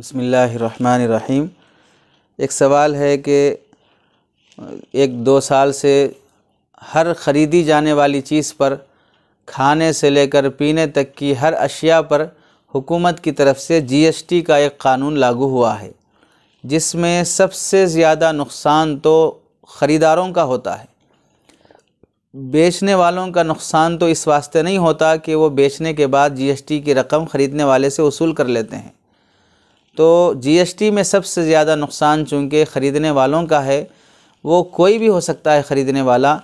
बसमीम एक सवाल है कि एक दो साल से हर ख़रीदी जाने वाली चीज़ पर खाने से लेकर पीने तक की हर अशिया पर हुकूमत की तरफ से जीएसटी का एक कानून लागू हुआ है जिसमें सबसे ज़्यादा नुकसान तो ख़रीदारों का होता है बेचने वालों का नुकसान तो इस वास्ते नहीं होता कि वो बेचने के बाद जीएसटी की रकम ख़रीदने वाले से वसूल कर लेते हैं तो जीएसटी में सबसे ज़्यादा नुकसान चूँकि ख़रीदने वालों का है वो कोई भी हो सकता है ख़रीदने वाला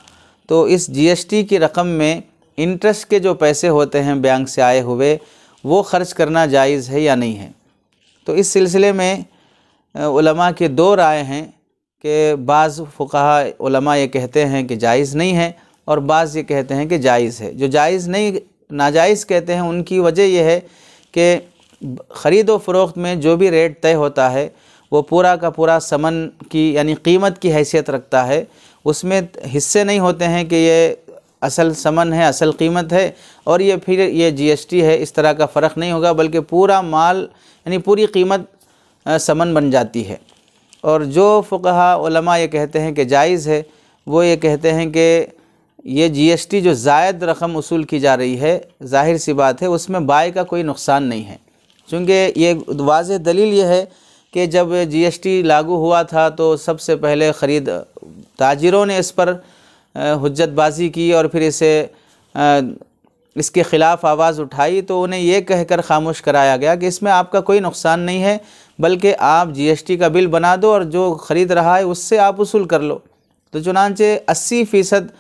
तो इस जीएसटी की रकम में इंटरेस्ट के जो पैसे होते हैं बैंक से आए हुए वो ख़र्च करना जायज़ है या नहीं है तो इस सिलसिले में उलमा के दो राय हैं कि बाज़ फ़ुका ये कहते हैं कि जायज़ नहीं है और बाज़ ये कहते हैं कि जायज़ है जो जायज़ नहीं नाजायज़ कहते हैं उनकी वजह यह है कि ख़रीद व फ़रोख्त में जो भी रेट तय होता है वो पूरा का पूरा समन की यानी कीमत की हैसियत रखता है उसमें हिस्से नहीं होते हैं कि ये असल समन है असल कीमत है और ये फिर ये जीएसटी है इस तरह का फ़र्क नहीं होगा बल्कि पूरा माल यानी पूरी कीमत समन बन जाती है और जो फ़ुकहा ये कहते हैं कि जायज़ है वो ये कहते हैं कि ये जीएसटी जो जायद रकम वसूल की जा रही है जाहिर सी बात है उसमें बाय का कोई नुकसान नहीं है चूँकि ये वाज दलील ये है कि जब जीएसटी लागू हुआ था तो सबसे पहले ख़रीद ताजिरों ने इस पर हजतबाजी की और फिर इसे इसके ख़िलाफ़ आवाज़ उठाई तो उन्हें ये कहकर खामोश कराया गया कि इसमें आपका कोई नुकसान नहीं है बल्कि आप जीएसटी का बिल बना दो और जो ख़रीद रहा है उससे आप वसूल कर लो तो चुनानचे अस्सी फ़ीसद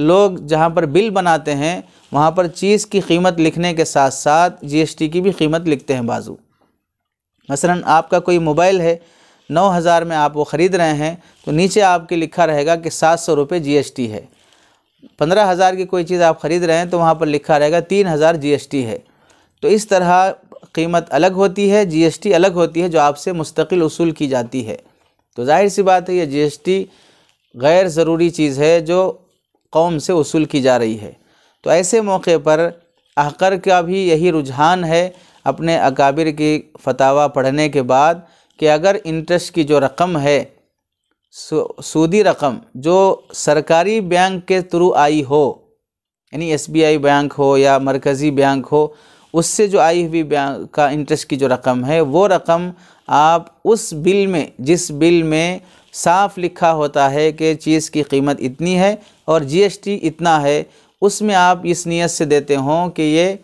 लोग जहाँ पर बिल बनाते हैं वहाँ पर चीज़ की कीमत लिखने के साथ साथ जी की भी कीमत लिखते हैं बाजू मसलन आपका कोई मोबाइल है नौ हज़ार में आप वो ख़रीद रहे हैं तो नीचे आपके लिखा रहेगा कि सात सौ रुपये जी है पंद्रह हज़ार की कोई चीज़ आप ख़रीद रहे हैं तो वहाँ पर लिखा रहेगा तीन हज़ार जी है तो इस तरह कीमत अलग होती है जी अलग होती है जो आपसे मुस्तकिल उसूल की जाती है तो जाहिर सी बात है ये जी गैर ज़रूरी चीज़ है जो कौम से वसूल की जा रही है तो ऐसे मौके पर अहकर का भी यही रुझान है अपने अकाबिर की फतावा पढ़ने के बाद कि अगर इंटरेस्ट की जो रकम है सूदी रकम जो सरकारी बैंक के थ्रू आई हो यानी एसबीआई बैंक हो या मरकज़ी बैंक हो उससे जो आई हुई बैंक का इंटरेस्ट की जो रकम है वो रकम आप उस बिल में जिस बिल में साफ लिखा होता है कि चीज़ की कीमत इतनी है और जीएसटी इतना है उसमें आप इस नीयत से देते हों कि ये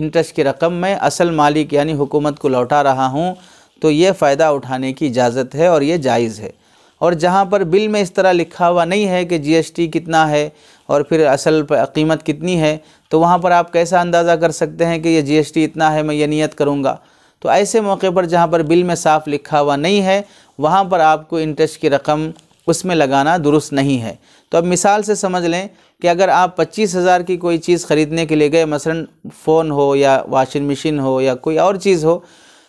इंटरेस्ट की रकम मैं असल मालिक यानी हुकूमत को लौटा रहा हूँ तो ये फ़ायदा उठाने की इजाज़त है और ये जायज़ है और जहाँ पर बिल में इस तरह लिखा हुआ नहीं है कि जीएसटी कितना है और फिर असल कीमत कितनी है तो वहाँ पर आप कैसा अंदाज़ा कर सकते हैं कि ये जीएसटी इतना है मैं ये नियत करूँगा तो ऐसे मौके पर जहाँ पर बिल में साफ़ लिखा हुआ नहीं है वहाँ पर आपको इंटरेस्ट की रकम उसमें लगाना दुरुस्त नहीं है तो अब मिसाल से समझ लें कि अगर आप पच्चीस हज़ार की कोई चीज़ ख़रीदने के लिए गए मसलन फ़ोन हो या वाशिंग मशीन हो या कोई और चीज़ हो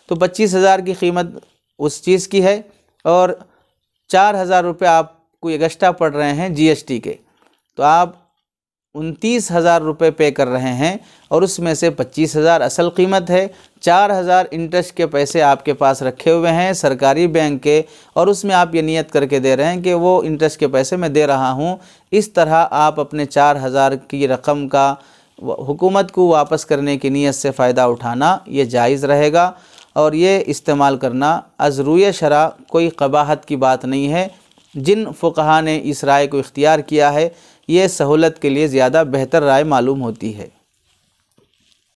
तो पच्चीस हज़ार की कीमत उस चीज़ की है और चार हज़ार रुपये कोई एक्स्ट्रा पड़ रहे हैं जीएसटी के तो आप उनतीस हज़ार रुपये पे कर रहे हैं और उसमें से पच्चीस हज़ार असल कीमत है चार हज़ार इंटरेस्ट के पैसे आपके पास रखे हुए हैं सरकारी बैंक के और उसमें आप ये नियत करके दे रहे हैं कि वो इंटरेस्ट के पैसे मैं दे रहा हूँ इस तरह आप अपने चार हज़ार की रकम का हुकूमत को वापस करने की नीयत से फ़ायदा उठाना ये जायज़ रहेगा और ये इस्तेमाल करना अजरूय शरा कोई कबाहत की बात नहीं है जिन फ़ुकहा ने इस राय को इख्तियार किया है ये सहूलत के लिए ज़्यादा बेहतर राय मालूम होती है